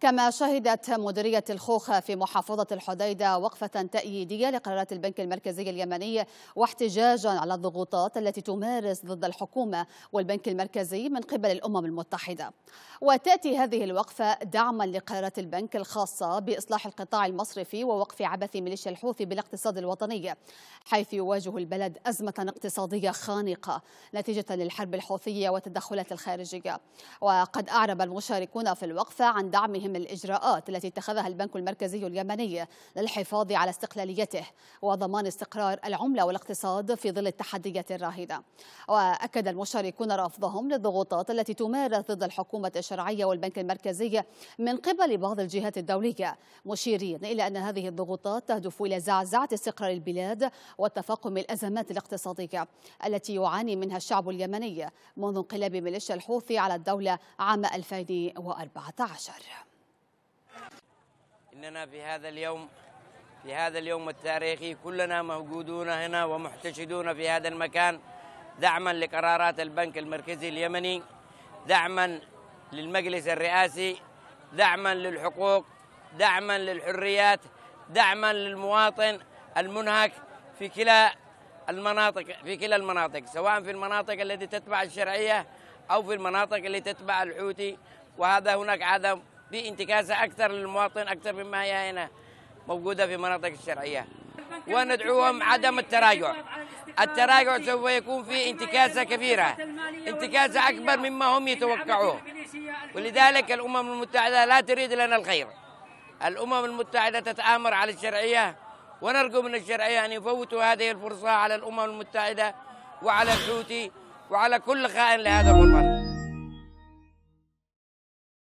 كما شهدت مديرية الخوخة في محافظة الحديدة وقفة تأييدية لقرارات البنك المركزي اليمني واحتجاجا على الضغوطات التي تمارس ضد الحكومة والبنك المركزي من قبل الأمم المتحدة وتأتي هذه الوقفة دعما لقرارات البنك الخاصة بإصلاح القطاع المصرفي ووقف عبث ميليشيا الحوثي بالاقتصاد الوطني حيث يواجه البلد أزمة اقتصادية خانقة نتيجة للحرب الحوثية والتدخلات الخارجية وقد أعرب المشاركون في الوقفة عن دعمهم أهم الإجراءات التي اتخذها البنك المركزي اليمني للحفاظ على استقلاليته وضمان استقرار العملة والاقتصاد في ظل التحديات الراهنة وأكد المشاركون رفضهم للضغوطات التي تمارس ضد الحكومة الشرعية والبنك المركزي من قبل بعض الجهات الدولية مشيرين إلى أن هذه الضغوطات تهدف إلى زعزعة استقرار البلاد وتفاقم الأزمات الاقتصادية التي يعاني منها الشعب اليمني منذ انقلاب ميليشيا الحوثي على الدولة عام 2014 إننا في هذا اليوم في هذا اليوم التاريخي كلنا موجودون هنا ومحتشدون في هذا المكان دعما لقرارات البنك المركزي اليمني دعما للمجلس الرئاسي دعما للحقوق دعما للحريات دعما للمواطن المنهك في كلا المناطق في كلا المناطق سواء في المناطق التي تتبع الشرعيه او في المناطق التي تتبع الحوثي وهذا هناك عدم دي انتكاسه اكثر للمواطن اكثر مما هي هنا موجوده في مناطق الشرعيه وندعوهم عدم التراجع التراجع سوف يكون في انتكاسة كبيرة انتكاسة أكبر مما هم يتوقعون ولذلك الأمم المتحدة لا تريد لنا الخير الأمم المتحدة تتآمر على الشرعية ونرجو من الشرعية أن يفوتوا هذه الفرصة على الأمم المتحدة وعلى الحوثي وعلى كل خائن لهذا الوطن